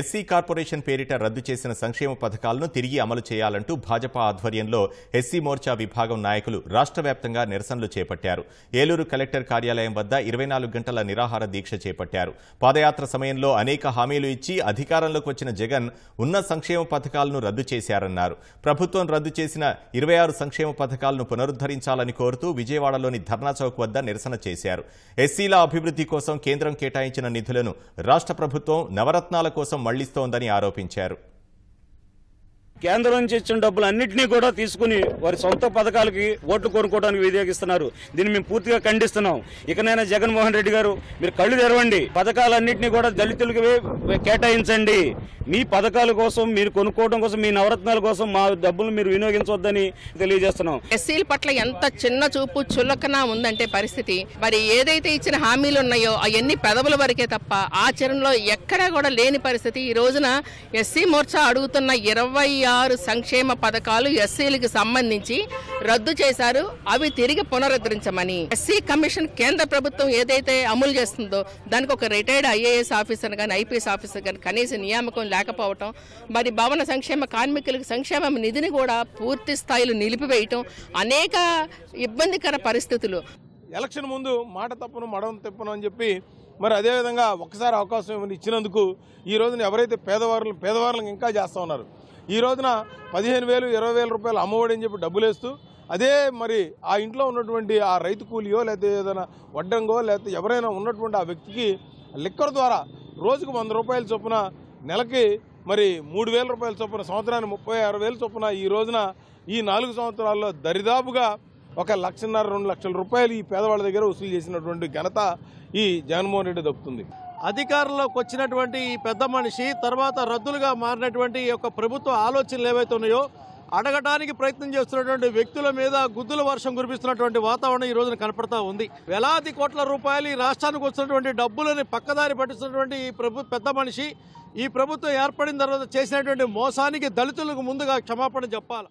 SC corporation పేరిట రద్దు చేసిన సంక్షేమ పథకాలను తిరిగి అమలు చేయాలంటూ భాజపా ఆధ్వర్యంలో ఎస్సీ మోర్చా విభాగం నాయకులు రాష్ట్ర వ్యాప్తంగా నిరసనలు చేపట్టారు ఏలూరు కలెక్టర్ కార్యాలయం వద్ద ఇరవై గంటల నిరాహార దీక్ష చేపట్టారు పాదయాత్ర సమయంలో అనేక హామీలు ఇచ్చి అధికారంలోకి వచ్చిన జగన్ ఉన్న సంక్షేమ పథకాలను రద్దు చేశారన్నారు ప్రభుత్వం రద్దు చేసిన ఇరవై సంక్షేమ పథకాలను పునరుద్ధరించాలని కోరుతూ విజయవాడలోని ధర్నా చౌక్ వద్ద నిరసన చేశారు ఎస్సీల అభివృద్ధి కోసం కేంద్రం కేటాయించిన నిధులను రాష్ట్ర ప్రభుత్వం నవరత్నాల కోసం మళ్లిస్తోందని ఆరోపించారు కేంద్రం నుంచి ఇచ్చిన డబ్బులు అన్నింటినీ కూడా తీసుకుని వారి సొంత పథకాలకి ఓట్లు కోరుకోవడానికి వినియోగిస్తున్నారు దీన్ని మేము పూర్తిగా ఖండిస్తున్నాం ఇకనైనా జగన్మోహన్ రెడ్డి గారు మీరు కళ్ళు తెరవండి పథకాలన్నింటినీ కూడా దళితులకి కేటాయించండి మీ పథకాల కోసం మీరు కొనుక్కోవడం కోసం మీ నవరత్నాల కోసం మా డబ్బులు మీరు వినియోగించవద్దని తెలియజేస్తున్నాం ఎస్సీల పట్ల ఎంత చిన్న చూపు చులకన ఉందంటే పరిస్థితి మరి ఏదైతే ఇచ్చిన హామీలు ఉన్నాయో అవన్నీ పెదవుల వరకే తప్ప ఆచరణలో ఎక్కడా కూడా లేని పరిస్థితి ఈ రోజున ఎస్సీ మోర్చా అడుగుతున్న ఇరవై ఆరు సంక్షేమ పథకాలు ఎస్సీలకు సంబంధించి రద్దు చేశారు అవి తిరిగి పునరుద్ధరించమని ఎస్సీ కమిషన్ కేంద్ర ప్రభుత్వం ఏదైతే అమలు చేస్తుందో దానికి ఒక రిటైర్డ్ ఐఏఎస్ ఆఫీసర్ కానీ ఐపీఎస్ ఆఫీసర్ కానీ కనీస నియామకం లేకపోవటం మరి భవన సంక్షేమ కార్మికులకు సంక్షేమ నిధిని కూడా పూర్తి స్థాయిలో నిలిపివేయటం అనేక ఇబ్బందికర పరిస్థితులు ఎలక్షన్ ముందు మాట తప్పును మడం తప్పును అని చెప్పి మరి అదేవిధంగా ఒకసారి అవకాశం ఇచ్చినందుకు ఈ రోజున ఎవరైతే పేదవారులు పేదవారులకు ఇంకా చేస్తూ ఉన్నారు ఈ రోజున పదిహేను వేలు ఇరవై వేల రూపాయలు అమ్మఒడి అని చెప్పి డబ్బులేస్తూ అదే మరి ఆ ఇంట్లో ఉన్నటువంటి ఆ రైతు కూలియో లేకపోతే ఏదైనా వడ్డంగో లేకపోతే ఎవరైనా ఉన్నటువంటి ఆ వ్యక్తికి లిక్కర్ ద్వారా రోజుకు వంద రూపాయల చొప్పున నెలకి మరి మూడు వేల రూపాయల చొప్పున సంవత్సరానికి ముప్పై ఆరు వేల చొప్పున ఈ రోజున ఈ నాలుగు సంవత్సరాల్లో దరిదాపుగా ఒక లక్షన్నర రెండు లక్షల రూపాయలు ఈ పేదవాళ్ళ దగ్గర వసూలు చేసినటువంటి ఘనత ఈ జగన్మోహన్ రెడ్డి దక్కుతుంది అధికారంలోకి వచ్చినటువంటి ఈ పెద్ద మనిషి తర్వాత రద్దులుగా మారినటువంటి ఈ యొక్క ప్రభుత్వ ఆలోచనలు ఏవైతే ఉన్నాయో అడగటానికి ప్రయత్నం చేస్తున్నటువంటి వ్యక్తుల మీద గుద్దుల వర్షం కురిపిస్తున్నటువంటి వాతావరణం ఈ రోజున కనపడతా ఉంది వేలాది కోట్ల రూపాయలు ఈ రాష్ట్రానికి వచ్చినటువంటి డబ్బులని పక్కదారి పట్టిస్తున్నటువంటి ఈ ప్రభు పెద్ద మనిషి ఈ ప్రభుత్వం ఏర్పడిన తర్వాత చేసినటువంటి మోసానికి దళితులకు ముందుగా క్షమాపణ చెప్పాలి